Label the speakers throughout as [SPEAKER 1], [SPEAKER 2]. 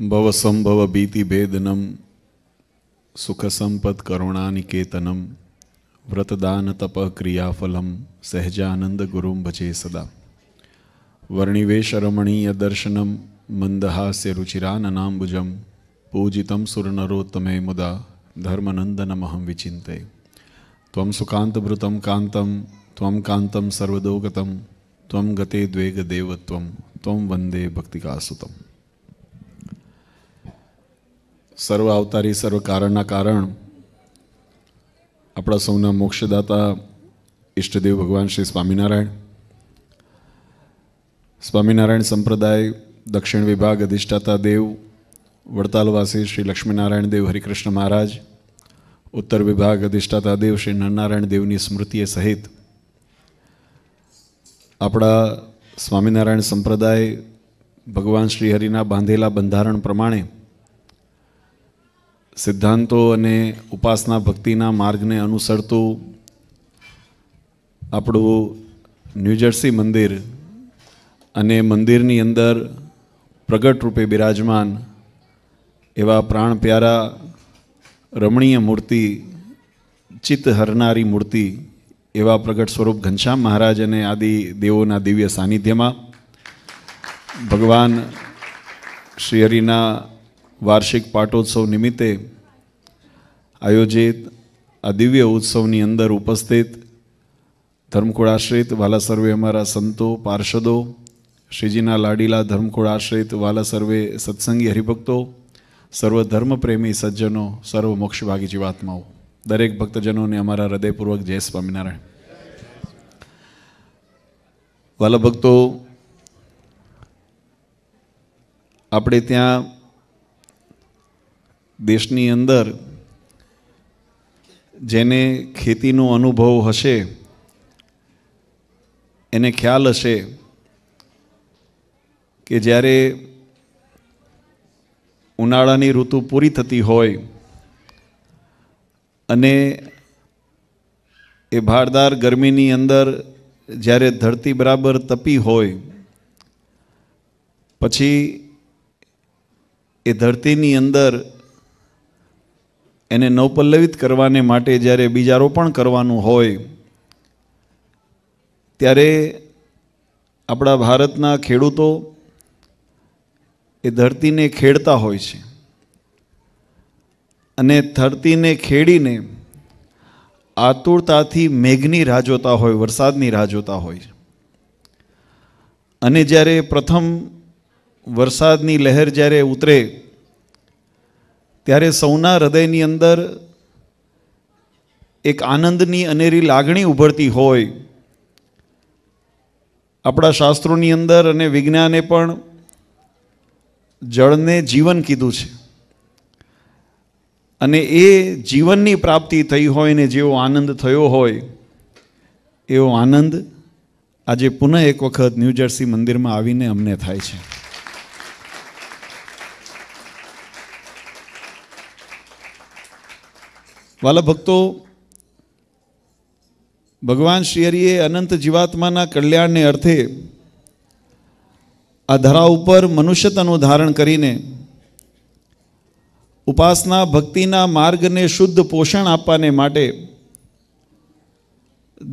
[SPEAKER 1] ભવસંભવ ભીતિભેદનમ સુખસંપદ કરુણાનિકેતનમ વ્રતદાન તપ ક્રિયાફલમ સહેજાનંદ ગુરુમ ભજે સદા વર્ણિવેશ રમણીય દર્શનમ મંદહાસ્ય રુચિરાનનાંબુજમ પૂજિતમ સુરનરોત્તમે મુદા ધર્મનંદનમહં વિચિંતે ત્વં સુકાંતભૃતમ કાંતમ ત્વં કાંતમ સર્વદોગતમ ત્વં ગતે દ્વેગ ત્વં વંદે ભક્તિકાસુતમ સર્વ અવતારી સર્વ કારણના કારણ આપણા સૌના મોક્ષદાતા ઈષ્ટદેવ ભગવાન શ્રી સ્વામિનારાયણ સ્વામિનારાયણ સંપ્રદાય દક્ષિણ વિભાગ અધિષ્ઠાતા દેવ વડતાલવાસી શ્રી લક્ષ્મીનારાયણ દેવ હરિકૃષ્ણ મહારાજ ઉત્તર વિભાગ અધિષ્ઠાતા દેવ શ્રી નરનારાયણ દેવની સ્મૃતિએ સહિત આપણા સ્વામિનારાયણ સંપ્રદાય ભગવાન શ્રી હરિના બાંધેલા બંધારણ પ્રમાણે સિદ્ધાંતો અને ઉપાસના ભક્તિના માર્ગને અનુસરતું આપણું ન્યૂજર્સી મંદિર અને મંદિરની અંદર પ્રગટ રૂપે બિરાજમાન એવા પ્રાણ પ્યારા રમણીય મૂર્તિ ચિત્ત હરનારી મૂર્તિ એવા પ્રગટ સ્વરૂપ ઘનશ્યામ મહારાજ અને આદિ દેવોના દિવ્ય સાનિધ્યમાં ભગવાન શ્રીહરિના वार्षिक पाटोत्सव निमित्त आयोजित आव्य उत्सवनी अंदर उपस्थित धर्मकुळाश्रित वाला सर्वे हमारा संतो पार्षदो श्रीजीना लाडीला धर्मकोळ आश्रित वाला सर्वे सत्संगी हरिभक्तो सर्व धर्म प्रेमी सज्जनों सर्व मोक्ष मोक्षभागीची आत्मा दरक भक्तजन आणि अमा हृदयपूर्वक जय स्वामीनाारायण वालभक्तो त्या દેશની અંદર જેને ખેતીનો અનુભવ હશે એને ખ્યાલ હશે કે જ્યારે ઉનાળાની ઋતુ પૂરી થતી હોય અને એ ભારદાર ગરમીની અંદર જ્યારે ધરતી બરાબર તપી હોય પછી એ ધરતીની અંદર એને નવપલ્લવિત કરવાને માટે જ્યારે બીજારોપણ કરવાનું હોય ત્યારે આપણા ભારતના ખેડૂતો એ ધરતીને ખેડતા હોય છે અને ધરતીને ખેડીને આતુરતાથી મેઘની રાહ જોતા હોય વરસાદની રાહ જોતા હોય અને જ્યારે પ્રથમ વરસાદની લહેર જ્યારે ઉતરે ત્યારે સૌના હૃદયની અંદર એક આનંદની અનેરી લાગણી ઉભરતી હોય આપણા શાસ્ત્રોની અંદર અને વિજ્ઞાને પણ જળને જીવન કીધું છે અને એ જીવનની પ્રાપ્તિ થઈ હોય ને જેવો આનંદ થયો હોય એવો આનંદ આજે પુનઃ એક વખત ન્યૂજર્સી મંદિરમાં આવીને અમને થાય છે વાલા ભક્તો ભગવાન શ્રી હરિએ અનંત જીવાત્માના કલ્યાણને અર્થે આ ધરા ઉપર મનુષ્યતાનું ધારણ કરીને ઉપાસના ભક્તિના માર્ગને શુદ્ધ પોષણ આપવાને માટે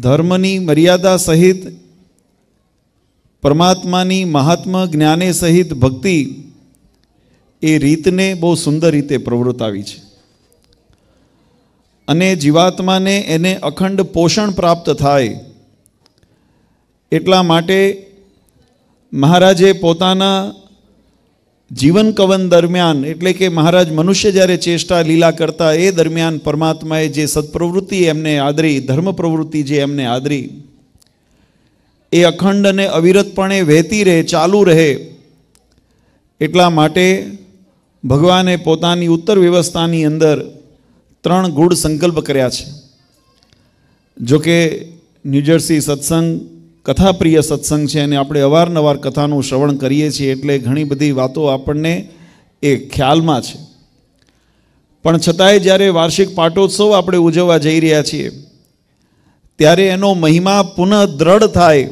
[SPEAKER 1] ધર્મની મર્યાદા સહિત પરમાત્માની મહાત્મ જ્ઞાને સહિત ભક્તિ એ રીતને બહુ સુંદર રીતે પ્રવૃત્ત આવી છે અને જીવાત્માને એને અખંડ પોષણ પ્રાપ્ત થાય એટલા માટે મહારાજે પોતાના જીવન કવન દરમિયાન એટલે કે મહારાજ મનુષ્ય જ્યારે ચેષ્ટા લીલા કરતા એ દરમિયાન પરમાત્માએ જે સત્પ્રવૃત્તિ એમને આદરી ધર્મ પ્રવૃત્તિ જે એમને આદરી એ અખંડ અને અવિરતપણે વહેતી રહે ચાલુ રહે એટલા માટે ભગવાને પોતાની ઉત્તર વ્યવસ્થાની અંદર ત્રણ ગુઢ સંકલ્પ કર્યા છે જોકે ન્યૂજર્સી સત્સંગ કથાપ્રિય સત્સંગ છે અને આપણે અવારનવાર કથાનું શ્રવણ કરીએ છીએ એટલે ઘણી બધી વાતો આપણને એ ખ્યાલમાં છે પણ છતાંય જ્યારે વાર્ષિક પાટોત્સવ આપણે ઉજવવા જઈ રહ્યા છીએ ત્યારે એનો મહિમા પુનઃ દ્રઢ થાય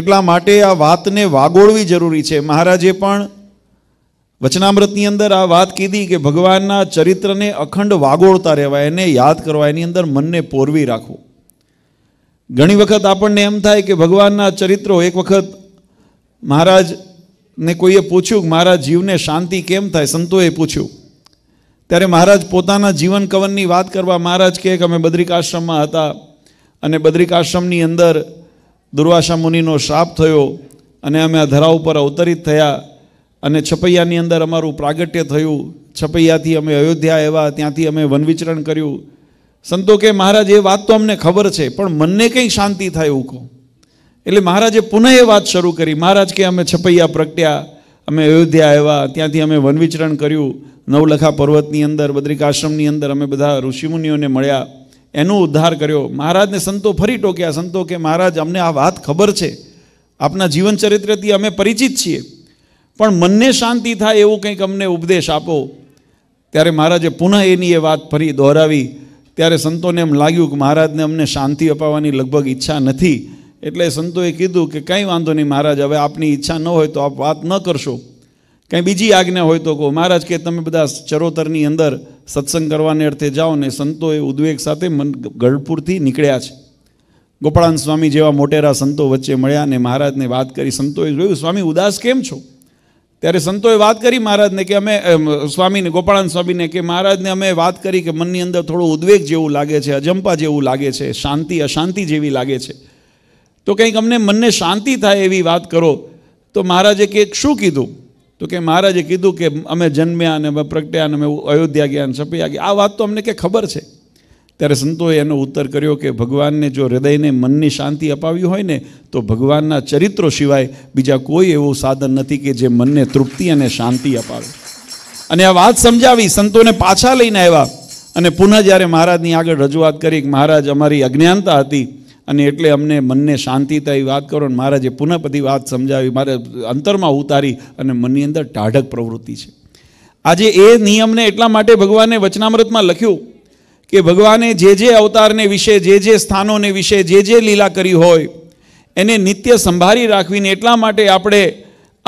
[SPEAKER 1] એટલા માટે આ વાતને વાગોળવી જરૂરી છે મહારાજે પણ વચનામૃતની અંદર આ વાત કીધી કે ભગવાનના ચરિત્રને અખંડ વાગોળતા રહેવાય એને યાદ કરવા એની અંદર મનને પોરવી રાખવું ઘણી વખત આપણને એમ થાય કે ભગવાનના ચરિત્રો એક વખત મહારાજને કોઈએ પૂછ્યું કે મારા જીવને શાંતિ કેમ થાય સંતોએ પૂછ્યું ત્યારે મહારાજ પોતાના જીવન કવનની વાત કરવા મહારાજ કહે કે અમે બદ્રિકાશ્રમમાં હતા અને બદ્રિકાશ્રમની અંદર દુર્વાસા મુનિનો શ્રાપ થયો અને અમે આ ધરા ઉપર અવતરિત થયા અને છપૈયાની અંદર અમારું પ્રાગટ્ય થયું છપૈયાથી અમે અયોધ્યા આવ્યા ત્યાંથી અમે વનવિચરણ કર્યું સંતો કે મહારાજ એ વાત તો અમને ખબર છે પણ મનને કંઈ શાંતિ થાય એવું કહો એટલે મહારાજે પુનઃ એ વાત શરૂ કરી મહારાજ કે અમે છપૈયા પ્રગટ્યા અમે અયોધ્યા આવ્યા ત્યાંથી અમે વનવિચરણ કર્યું નવલખા પર્વતની અંદર બદ્રિકાશ્રમની અંદર અમે બધા ઋષિમુનિઓને મળ્યા એનો ઉદ્ધાર કર્યો મહારાજને સંતો ફરી ટોક્યા સંતો કે મહારાજ અમને આ વાત ખબર છે આપના જીવન ચરિત્રથી અમે પરિચિત છીએ પણ મનને શાંતિ થાય એવો કંઈક અમને ઉપદેશ આપો ત્યારે મહારાજે પુનઃ એની એ વાત ફરી દોહરાવી ત્યારે સંતોને એમ લાગ્યું કે મહારાજને અમને શાંતિ અપાવવાની લગભગ ઈચ્છા નથી એટલે સંતોએ કીધું કે કંઈ વાંધો નહીં મહારાજ હવે આપની ઈચ્છા ન હોય તો આપ વાત ન કરશો કંઈ બીજી આજ્ઞા હોય તો કહો મહારાજ કે તમે બધા ચરોતરની અંદર સત્સંગ કરવાને અર્થે જાઓ ને સંતો એ ઉદ્વેગ સાથે મન ગઢપુરથી નીકળ્યા છે ગોપાળાન સ્વામી જેવા મોટેરા સંતો વચ્ચે મળ્યા અને મહારાજને વાત કરી સંતોએ જોયું સ્વામી ઉદાસ કેમ છો ત્યારે સંતોએ વાત કરી મહારાજને કે અમે સ્વામીને ગોપાળાન સ્વામીને કે મહારાજને અમે વાત કરી કે મનની અંદર થોડો ઉદ્વેગ જેવું લાગે છે અજંપા જેવું લાગે છે શાંતિ અશાંતિ જેવી લાગે છે તો કંઈક અમને મનને શાંતિ થાય એવી વાત કરો તો મહારાજે કે શું કીધું તો કે મહારાજે કીધું કે અમે જન્મ્યા અને અમે પ્રગટ્યા અને અમે અયોધ્યા ગયા અને છપિયા ગયા આ વાત તો અમને કે ખબર છે ત્યારે સંતોએ એનો ઉત્તર કર્યો કે ભગવાનને જો હૃદયને મનની શાંતિ અપાવી હોય ને તો ભગવાનના ચરિત્રો સિવાય બીજા કોઈ એવું સાધન નથી કે જે મનને તૃપ્તિ અને શાંતિ અપાવે અને આ વાત સમજાવી સંતોને પાછા લઈને આવ્યા અને પુનઃ જ્યારે મહારાજની આગળ રજૂઆત કરી કે મહારાજ અમારી અજ્ઞાનતા હતી અને એટલે અમને મનને શાંતિ થાય વાત કરો ને મહારાજે પુનઃ બધી વાત સમજાવી મારે અંતરમાં ઉતારી અને મનની અંદર ટાઢક પ્રવૃત્તિ છે આજે એ નિયમને એટલા માટે ભગવાને વચનામૃતમાં લખ્યું કે ભગવાને જે જે અવતારને વિશે જે જે સ્થાનોને વિશે જે જે લીલા કરી હોય એને નિત્ય સંભાળી રાખવીને એટલા માટે આપણે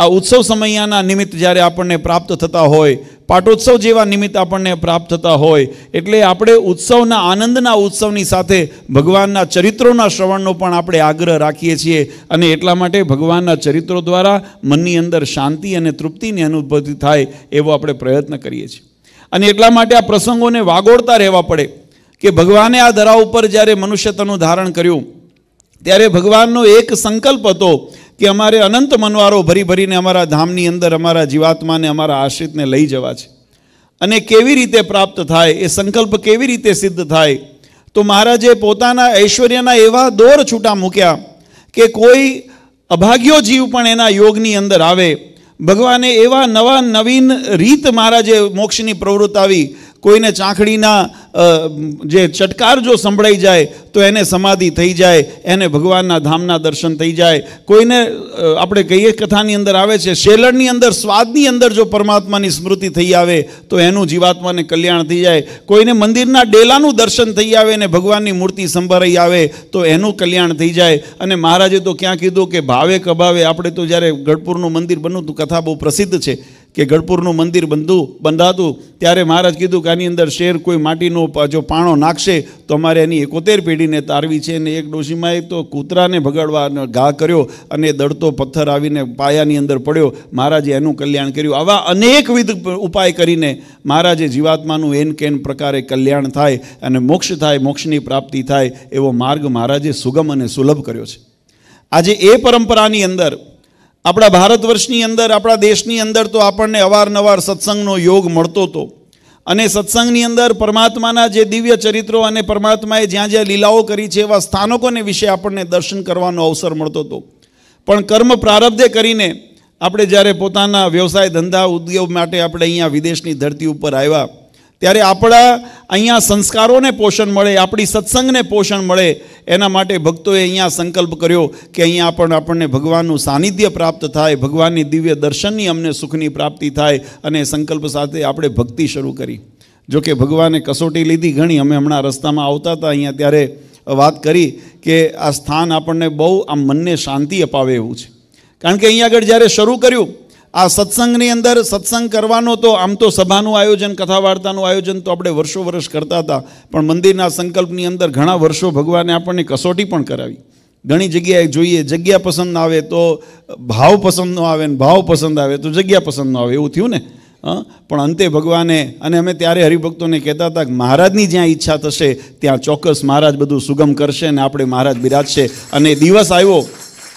[SPEAKER 1] આ ઉત્સવ સમયાના નિમિત્ત જ્યારે આપણને પ્રાપ્ત થતા હોય પાટોત્સવ જેવા નિમિત્ત આપણને પ્રાપ્ત થતા હોય એટલે આપણે ઉત્સવના આનંદના ઉત્સવની સાથે ભગવાનના ચરિત્રોના શ્રવણનો પણ આપણે આગ્રહ રાખીએ છીએ અને એટલા માટે ભગવાનના ચરિત્રો દ્વારા મનની અંદર શાંતિ અને તૃપ્તિની અનુભૂતિ થાય એવો આપણે પ્રયત્ન કરીએ છીએ અને એટલા માટે આ પ્રસંગોને વાગોળતા રહેવા પડે કે ભગવાને આ ધરા ઉપર જ્યારે મનુષ્યતાનું ધારણ કર્યું ત્યારે ભગવાનનો એક સંકલ્પ હતો કે અમારે અનંત મનવારો ભરી ભરીને અમારા ધામની અંદર અમારા જીવાત્માને અમારા આશ્રિતને લઈ જવા છે અને કેવી રીતે પ્રાપ્ત થાય એ સંકલ્પ કેવી રીતે સિદ્ધ થાય તો મહારાજે પોતાના ઐશ્વર્યના એવા દોર છૂટા મૂક્યા કે કોઈ અભાગ્યો જીવ પણ એના યોગની અંદર આવે ભગવાને એવા નવા નવીન રીત મારા જે મોક્ષની પ્રવૃત્તિ આવી કોઈને ચાંખડીના જે ચટકાર જો સંભળાઈ જાય તો એને સમાધિ થઈ જાય એને ભગવાનના ધામના દર્શન થઈ જાય કોઈને આપણે કહીએ કથાની અંદર આવે છે શેલણની અંદર સ્વાદની અંદર જો પરમાત્માની સ્મૃતિ થઈ આવે તો એનું જીવાત્માને કલ્યાણ થઈ જાય કોઈને મંદિરના ડેલાનું દર્શન થઈ આવે અને ભગવાનની મૂર્તિ સંભળાઈ આવે તો એનું કલ્યાણ થઈ જાય અને મહારાજે તો ક્યાં કીધું કે ભાવે કભાવે આપણે તો જ્યારે ગઢપુરનું મંદિર બન્યું હતું કથા બહુ પ્રસિદ્ધ છે કે ગઢપુરનું મંદિર બંધું બંધાતું ત્યારે મહારાજ કીધું કે આની અંદર શેર કોઈ માટીનો જો પાણો નાખશે તો અમારે એની એકોતેર પેઢીને તારવી છે અને એક ડોશીમાં એક તો કૂતરાને ભગાડવાનો ઘા કર્યો અને દડતો પથ્થર આવીને પાયાની અંદર પડ્યો મહારાજે એનું કલ્યાણ કર્યું આવા અનેકવિધ ઉપાય કરીને મહારાજે જીવાત્માનું એન કેન પ્રકારે કલ્યાણ થાય અને મોક્ષ થાય મોક્ષની પ્રાપ્તિ થાય એવો માર્ગ મહારાજે સુગમ અને સુલભ કર્યો છે આજે એ પરંપરાની અંદર આપણા ભારત વર્ષની અંદર આપણા દેશની અંદર તો આપણને અવારનવાર સત્સંગનો યોગ મળતો હતો અને સત્સંગની અંદર પરમાત્માના જે દિવ્ય ચરિત્રો અને પરમાત્માએ જ્યાં જ્યાં લીલાઓ કરી છે એવા સ્થાનકોને વિશે આપણને દર્શન કરવાનો અવસર મળતો હતો પણ કર્મ પ્રારબ્ધે કરીને આપણે જ્યારે પોતાના વ્યવસાય ધંધા ઉદ્યોગ માટે આપણે અહીંયા વિદેશની ધરતી ઉપર આવ્યા ત્યારે આપણા અહીંયા સંસ્કારોને પોષણ મળે આપણી સત્સંગને પોષણ મળે એના માટે ભક્તોએ અહીંયા સંકલ્પ કર્યો કે અહીંયા પણ આપણને ભગવાનનું સાનિધ્ય પ્રાપ્ત થાય ભગવાનની દિવ્ય દર્શનની અમને સુખની પ્રાપ્તિ થાય અને સંકલ્પ સાથે આપણે ભક્તિ શરૂ કરી જો કે ભગવાને કસોટી લીધી ઘણી અમે હમણાં રસ્તામાં આવતા હતા અહીંયા ત્યારે વાત કરી કે આ સ્થાન આપણને બહુ આમ મનને શાંતિ અપાવે એવું છે કારણ કે અહીંયા આગળ જ્યારે શરૂ કર્યું આ સત્સંગની અંદર સત્સંગ કરવાનો તો આમ તો સભાનું આયોજન કથા વાર્તાનું આયોજન તો આપણે વર્ષો વર્ષ કરતા હતા પણ મંદિરના સંકલ્પની અંદર ઘણા વર્ષો ભગવાને આપણને કસોટી પણ કરાવી ઘણી જગ્યાએ જોઈએ જગ્યા પસંદ ના આવે તો ભાવ પસંદનો આવે ને ભાવ પસંદ આવે તો જગ્યા પસંદનો આવે એવું થયું ને પણ અંતે ભગવાને અને અમે ત્યારે હરિભક્તોને કહેતા હતા કે મહારાજની જ્યાં ઈચ્છા થશે ત્યાં ચોક્કસ મહારાજ બધું સુગમ કરશે અને આપણે મહારાજ બિરાજશે અને દિવસ આવ્યો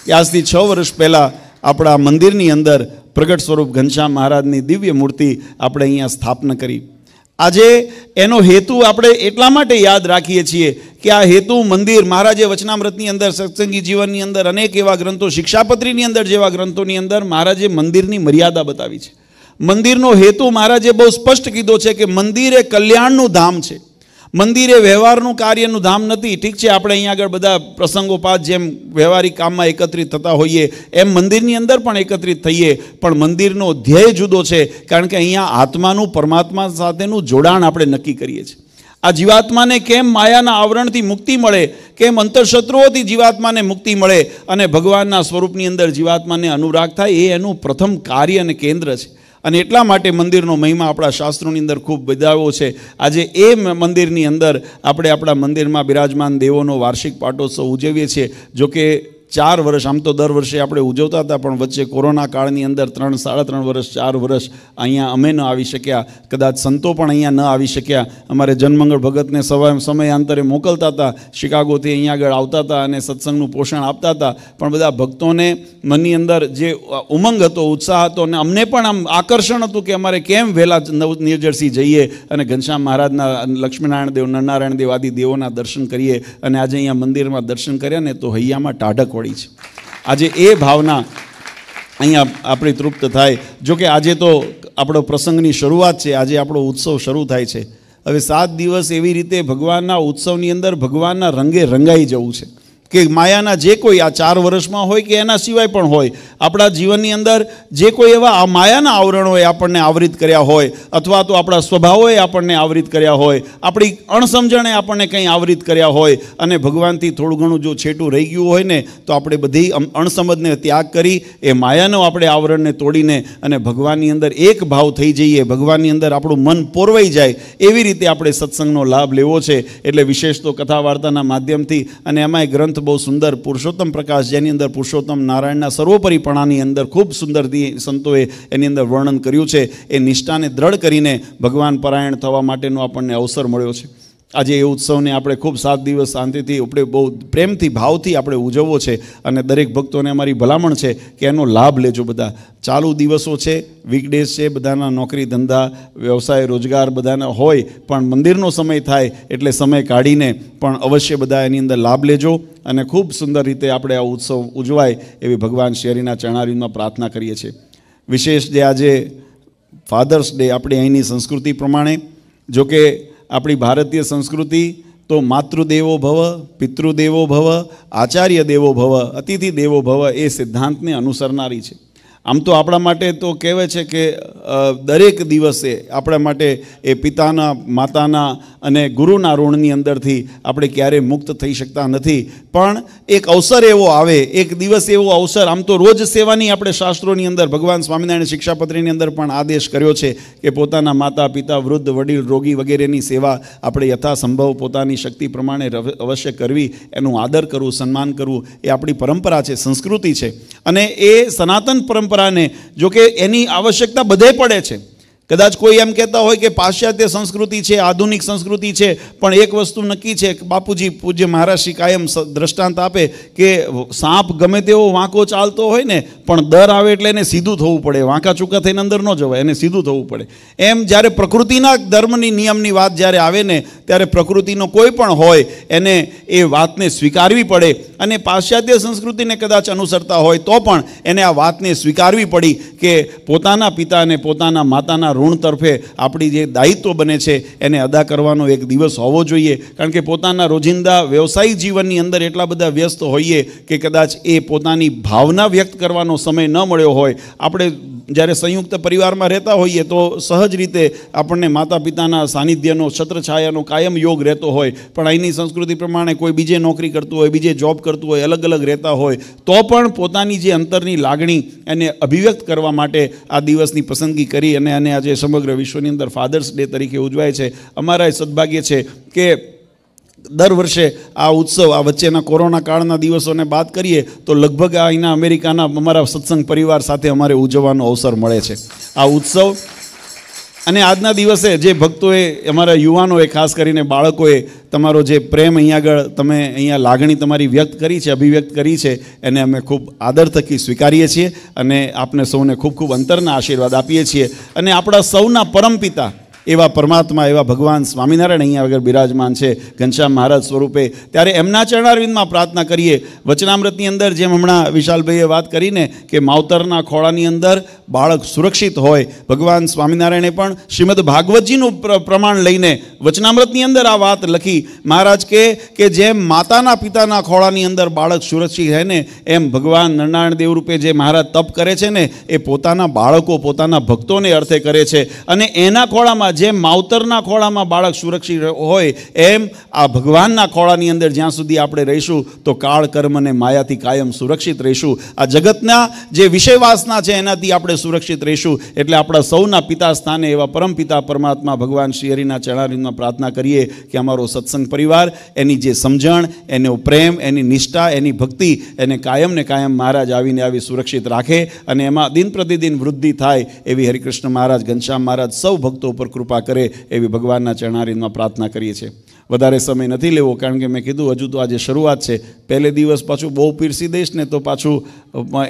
[SPEAKER 1] કે આજથી છ વર્ષ પહેલાં આપણા મંદિરની અંદર પ્રગટ સ્વરૂપ ઘનશ્યામ મહારાજની દિવ્ય મૂર્તિ આપણે અહીંયા સ્થાપના કરી આજે એનો હેતુ આપણે એટલા માટે યાદ રાખીએ છીએ કે આ હેતુ મંદિર મહારાજે વચનામૃતની અંદર સત્સંગી જીવનની અંદર અનેક એવા ગ્રંથો શિક્ષાપત્રીની અંદર જેવા ગ્રંથોની અંદર મહારાજે મંદિરની મર્યાદા બતાવી છે મંદિરનો હેતુ મહારાજે બહુ સ્પષ્ટ કીધો છે કે મંદિર એ કલ્યાણનું ધામ છે મંદિર એ વ્યવહારનું કાર્યનું ધામ નથી ઠીક છે આપણે અહીં આગળ બધા પ્રસંગોપાત જેમ વ્યવહારિક કામમાં એકત્રિત થતા હોઈએ એમ મંદિરની અંદર પણ એકત્રિત થઈએ પણ મંદિરનો ધ્યેય જુદો છે કારણ કે અહીંયા આત્માનું પરમાત્મા સાથેનું જોડાણ આપણે નક્કી કરીએ છીએ આ જીવાત્માને કેમ માયાના આવરણથી મુક્તિ મળે કેમ અંતરશત્રુઓથી જીવાત્માને મુક્તિ મળે અને ભગવાનના સ્વરૂપની અંદર જીવાત્માને અનુરાગ થાય એ એનું પ્રથમ કાર્ય અને કેન્દ્ર છે અને એટલા માટે મંદિરનો મહિમા આપણા શાસ્ત્રોની અંદર ખૂબ બધાવો છે આજે એ મંદિરની અંદર આપણે આપણા મંદિરમાં બિરાજમાન દેવોનો વાર્ષિક પાટોત્સવ ઉજવીએ છીએ જોકે ચાર વર્ષ આમ તો દર વર્ષે આપણે ઉજવતા હતા પણ વચ્ચે કોરોના કાળની અંદર ત્રણ સાડા ત્રણ વર્ષ ચાર વર્ષ અહીંયા અમે ન આવી શક્યા કદાચ સંતો પણ અહીંયા ન આવી શક્યા અમારે જન્મંગળ ભગતને સમય સમયાંતરે મોકલતા હતા શિકાગોથી અહીંયા આગળ આવતા હતા અને સત્સંગનું પોષણ આપતા હતા પણ બધા ભક્તોને મનની અંદર જે ઉમંગ હતો ઉત્સાહ હતો અને અમને પણ આમ આકર્ષણ હતું કે અમારે કેમ વહેલા નિર્જર્સી જઈએ અને ઘનશ્યામ મહારાજના લક્ષ્મીનારાયણ દેવ નરનારાયણ દેવ આદિ દેવોના દર્શન કરીએ અને આજે અહીંયા મંદિરમાં દર્શન કર્યા ને તો હૈયામાં ટાઢક પડી છે આજે એ ભાવના અહીંયા આપણે તૃપ્ત થાય જોકે આજે તો આપણો પ્રસંગની શરૂઆત છે આજે આપણો ઉત્સવ શરૂ થાય છે હવે સાત દિવસ એવી રીતે ભગવાનના ઉત્સવની અંદર ભગવાનના રંગે રંગાઈ જવું છે કે માયાના જે કોઈ આ ચાર વર્ષમાં હોય કે એના સિવાય પણ હોય આપણા જીવનની અંદર જે કોઈ એવા આ માયાના આવરણોએ આપણને આવરિત કર્યા હોય અથવા તો આપણા સ્વભાવોએ આપણને આવરિત કર્યા હોય આપણી અણસમજણે આપણને કંઈ આવરિત કર્યા હોય અને ભગવાનથી થોડું ઘણું જો છેટું રહી ગયું હોય ને તો આપણે બધી અણસમજને ત્યાગ કરી એ માયાનો આપણે આવરણને તોડીને અને ભગવાનની અંદર એક ભાવ થઈ જઈએ ભગવાનની અંદર આપણું મન પોરવાઈ જાય એવી રીતે આપણે સત્સંગનો લાભ લેવો છે એટલે વિશેષ તો કથા વાર્તાના માધ્યમથી અને એમાંય ગ્રંથ ગ્રંથ બહુ સુંદર પુરુષોત્તમ પ્રકાશ જેની અંદર પુરુષોત્તમ નારાયણના સર્વોપરીપણાની અંદર ખૂબ સુંદરથી સંતોએ એની અંદર વર્ણન કર્યું છે એ નિષ્ઠાને દ્રઢ કરીને ભગવાન પરાયણ થવા માટેનો આપણને અવસર મળ્યો છે આજે એ ઉત્સવને આપણે ખૂબ સાત દિવસ શાંતિથી આપણે બહુ પ્રેમથી ભાવથી આપણે ઉજવવો છે અને દરેક ભક્તોને અમારી ભલામણ છે કે એનો લાભ લેજો બધા ચાલુ દિવસો છે વીકડેઝ છે બધાના નોકરી ધંધા વ્યવસાય રોજગાર બધાના હોય પણ મંદિરનો સમય થાય એટલે સમય કાઢીને પણ અવશ્ય બધા એની અંદર લાભ લેજો અને ખૂબ સુંદર રીતે આપણે આ ઉત્સવ ઉજવાય એવી ભગવાન શેરીના ચરણારીમાં પ્રાર્થના કરીએ છીએ વિશેષ જે આજે ફાધર્સ ડે આપણે અહીંની સંસ્કૃતિ પ્રમાણે જોકે આપણી ભારતીય સંસ્કૃતિ તો માતૃદેવો ભવ પિતૃદેવો ભવ આચાર્ય દેવો ભવ અતિથિ દેવો ભવ એ સિદ્ધાંતને અનુસરનારી છે આમ તો આપણા માટે તો કહેવાય છે કે દરેક દિવસે આપણા માટે એ પિતાના માતાના અને ગુરુના ઋણની અંદરથી આપણે ક્યારેય મુક્ત થઈ શકતા નથી પણ એક અવસર એવો આવે એક દિવસ એવો અવસર આમ તો રોજ સેવાની આપણે શાસ્ત્રોની અંદર ભગવાન સ્વામિનારાયણ શિક્ષાપત્રીની અંદર પણ આદેશ કર્યો છે કે પોતાના માતા પિતા વૃદ્ધ વડીલ રોગી વગેરેની સેવા આપણે યથાસંભવ પોતાની શક્તિ પ્રમાણે અવશ્ય કરવી એનું આદર કરવું સન્માન કરવું એ આપણી પરંપરા છે સંસ્કૃતિ છે અને એ સનાતન પરંપરા પરંપરાને જોકે એની આવશ્યકતા બધે પડે છે કદાચ કોઈ એમ કહેતા હોય કે પાશ્ચાત્ય સંસ્કૃતિ છે આધુનિક સંસ્કૃતિ છે પણ એક વસ્તુ નક્કી છે કે બાપુજી પૂજ્ય મહારાષ્ટ્રી કાયમ દ્રષ્ટાંત આપે કે સાપ ગમે તેવો વાંકો ચાલતો હોય ને પણ દર આવે એટલે એને સીધું થવું પડે વાંકા ચૂકા થઈને અંદર ન જવાય એને સીધું થવું પડે એમ જ્યારે પ્રકૃતિના ધર્મની નિયમની વાત જ્યારે આવે ને ત્યારે પ્રકૃતિનો કોઈ પણ હોય એને એ વાતને સ્વીકારવી પડે અને પાશ્ચાત્ય સંસ્કૃતિને કદાચ અનુસરતા હોય તો પણ એને આ વાતને સ્વીકારવી પડી કે પોતાના પિતા અને પોતાના માતાના ઋણ તરફે આપણી જે દાયિત્વ બને છે એને અદા કરવાનો એક દિવસ હોવો જોઈએ કારણ કે પોતાના રોજિંદા વ્યવસાયિક જીવનની અંદર એટલા બધા વ્યસ્ત હોઈએ કે કદાચ એ પોતાની ભાવના વ્યક્ત કરવાનો સમય ન મળ્યો હોય આપણે જ્યારે સંયુક્ત પરિવારમાં રહેતા હોઈએ તો સહજ રીતે આપણને માતા પિતાના સાનિધ્યનો છત્રછાયાનો કાયમ યોગ રહેતો હોય પણ અહીંની સંસ્કૃતિ પ્રમાણે કોઈ બીજે નોકરી કરતું હોય બીજે જોબ કરતું હોય અલગ અલગ રહેતા હોય તો પણ પોતાની જે અંતરની લાગણી એને અભિવ્યક્ત કરવા માટે આ દિવસની પસંદગી કરી અને એને આજે આજે સમગ્ર વિશ્વની અંદર ફાધર્સ ડે તરીકે ઉજવાય છે અમારા સદભાગ્ય છે કે દર વર્ષે આ ઉત્સવ આ વચ્ચેના કોરોના કાળના દિવસોને બાદ કરીએ તો લગભગ અહીંના અમેરિકાના અમારા સત્સંગ પરિવાર સાથે અમારે ઉજવવાનો અવસર મળે છે આ ઉત્સવ અને આજના દિવસે જે ભક્તોએ અમારા યુવાનોએ ખાસ કરીને બાળકોએ તમારો જે પ્રેમ અહીંયા આગળ તમે અહીંયા લાગણી તમારી વ્યક્ત કરી છે અભિવ્યક્ત કરી છે એને અમે ખૂબ આદર થકી સ્વીકારીએ છીએ અને આપને સૌને ખૂબ ખૂબ અંતરના આશીર્વાદ આપીએ છીએ અને આપણા સૌના પરમપિતા એવા પરમાત્મા એવા ભગવાન સ્વામિનારાયણ અહીંયા આગળ બિરાજમાન છે ઘનશ્યામ મહારાજ સ્વરૂપે ત્યારે એમના ચરણારવિંદમાં પ્રાર્થના કરીએ વચનામૃતની અંદર જેમ હમણાં વિશાલભાઈએ વાત કરીને કે માવતરના ખોળાની અંદર બાળક સુરક્ષિત હોય ભગવાન સ્વામિનારાયણે પણ શ્રીમદ ભાગવતજીનું પ્રમાણ લઈને વચનામૃતની અંદર આ વાત લખી મહારાજ કે કે જેમ માતાના પિતાના ખોળાની અંદર બાળક સુરક્ષિત રહે ને એમ ભગવાન નરનારાયણ દેવ રૂપે જે મહારાજ તપ કરે છે ને એ પોતાના બાળકો પોતાના ભક્તોને અર્થે કરે છે અને એના ખોળામાં જેમ માવતરના ખોળામાં બાળક સુરક્ષિત હોય એમ આ ભગવાનના ખોળાની અંદર જ્યાં સુધી આપણે રહીશું તો કાળ કર્મ અને માયાથી કાયમ સુરક્ષિત રહીશું આ જગતના જે વિષયવાસના છે એનાથી આપણે સુરક્ષિત રહીશું એટલે આપણા સૌના પિતા સ્થાને એવા પરમપિતા પરમાત્મા ભગવાન શ્રી હરિના ચરણારીમાં પ્રાર્થના કરીએ કે અમારો સત્સંગ પરિવાર એની જે સમજણ એનો પ્રેમ એની નિષ્ઠા એની ભક્તિ એને કાયમ ને કાયમ મહારાજ આવીને આવી સુરક્ષિત રાખે અને એમાં દિન પ્રતિદિન વૃદ્ધિ થાય એવી હરિકૃષ્ણ મહારાજ ઘનશ્યામ મહારાજ સૌ ભક્તો ઉપર કૃપા કરે એવી ભગવાનના ચરણારીમાં પ્રાર્થના કરીએ છીએ વધારે સમય નથી લેવો કારણ કે મેં કીધું હજુ તો આજે શરૂઆત છે પહેલે દિવસ પાછું બહુ પીરસી દઈશ ને તો પાછું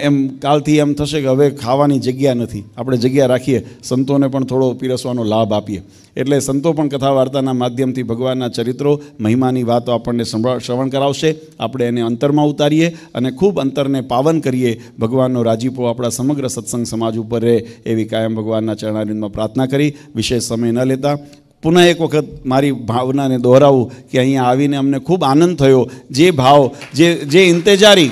[SPEAKER 1] એમ કાલથી એમ થશે કે હવે ખાવાની જગ્યા નથી આપણે જગ્યા રાખીએ સંતોને પણ થોડો પીરસવાનો લાભ આપીએ એટલે સંતો પણ કથા વાર્તાના માધ્યમથી ભગવાનના ચરિત્રો મહિમાની વાતો આપણને શ્રવણ કરાવશે આપણે એને અંતરમાં ઉતારીએ અને ખૂબ અંતરને પાવન કરીએ ભગવાનનો રાજીપો આપણા સમગ્ર સત્સંગ સમાજ ઉપર રહે એવી કાયમ ભગવાનના ચરણારિંદમાં પ્રાર્થના કરી વિશેષ સમય ન લેતા પુનઃ એક વખત મારી ભાવનાને દોહરાવું કે અહીંયા આવીને અમને ખૂબ આનંદ થયો જે ભાવ જે જે ઇંતજારી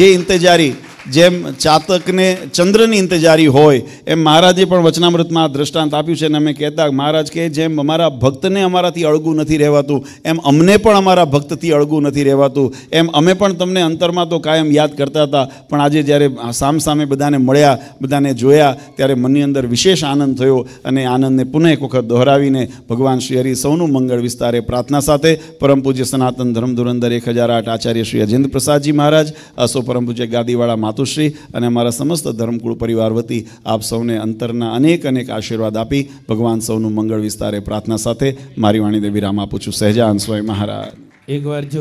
[SPEAKER 1] જે ઇંતજારી જેમ ચાતકને ચંદ્રની ઇંતજારી હોય એમ મહારાજે પણ વચનામૃતમાં દ્રષ્ટાંત આપ્યું છે અને અમે કહેતા મહારાજ કે જેમ અમારા ભક્તને અમારાથી અળગું નથી રહેવાતું એમ અમને પણ અમારા ભક્તથી અળગું નથી રહેવાતું એમ અમે પણ તમને અંતરમાં તો કાયમ યાદ કરતા હતા પણ આજે જ્યારે સામસામે બધાને મળ્યા બધાને જોયા ત્યારે મનની અંદર વિશેષ આનંદ થયો અને આનંદને પુનઃ એક વખત દોહરાવીને ભગવાન શ્રી હરિ સૌનું મંગળ વિસ્તારે પ્રાર્થના સાથે પરમ પૂજ્ય સનાતન ધર્મ ધુરંદર એક હજાર આઠ આચાર્ય શ્રી અજેન્દ્ર પ્રસાદજી મહારાજ અસો પરમ પૂજ્ય ગાદીવાળા માતુશ્રી અને અમારા સમસ્ત ધર્મકુળ પરિવાર વતી આપ સૌને અંતરના અનેક અનેક આશીર્વાદ આપી ભગવાન સૌનું મંગળ વિસ્તારે પ્રાર્થના સાથે મારી વાણી દેવી રામ આપું છું સહેજાન સ્વામી મહારાજ એકવાર જો